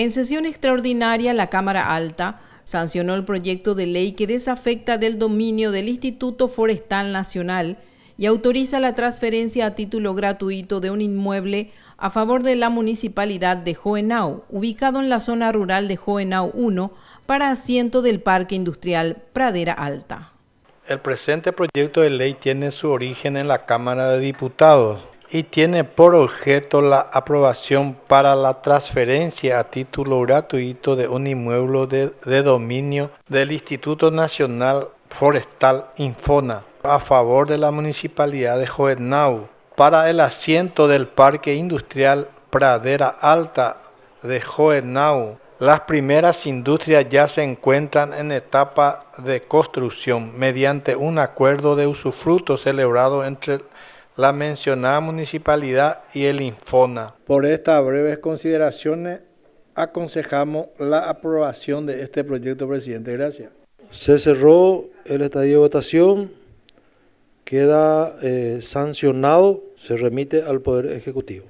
En sesión extraordinaria, la Cámara Alta sancionó el proyecto de ley que desafecta del dominio del Instituto Forestal Nacional y autoriza la transferencia a título gratuito de un inmueble a favor de la municipalidad de Joenau, ubicado en la zona rural de Joenau 1, para asiento del Parque Industrial Pradera Alta. El presente proyecto de ley tiene su origen en la Cámara de Diputados, y tiene por objeto la aprobación para la transferencia a título gratuito de un inmueble de, dominio del Instituto Nacional Forestal Infona a favor de la Municipalidad de Jovenau para el asiento del Parque Industrial Pradera Alta de Jovenau. Las primeras industrias ya se encuentran en etapa de construcción mediante un acuerdo de usufructo celebrado entre la mencionada municipalidad y el Infona. Por estas breves consideraciones, aconsejamos la aprobación de este proyecto, presidente. Gracias. Se cerró el estadio de votación, queda eh, sancionado, se remite al Poder Ejecutivo.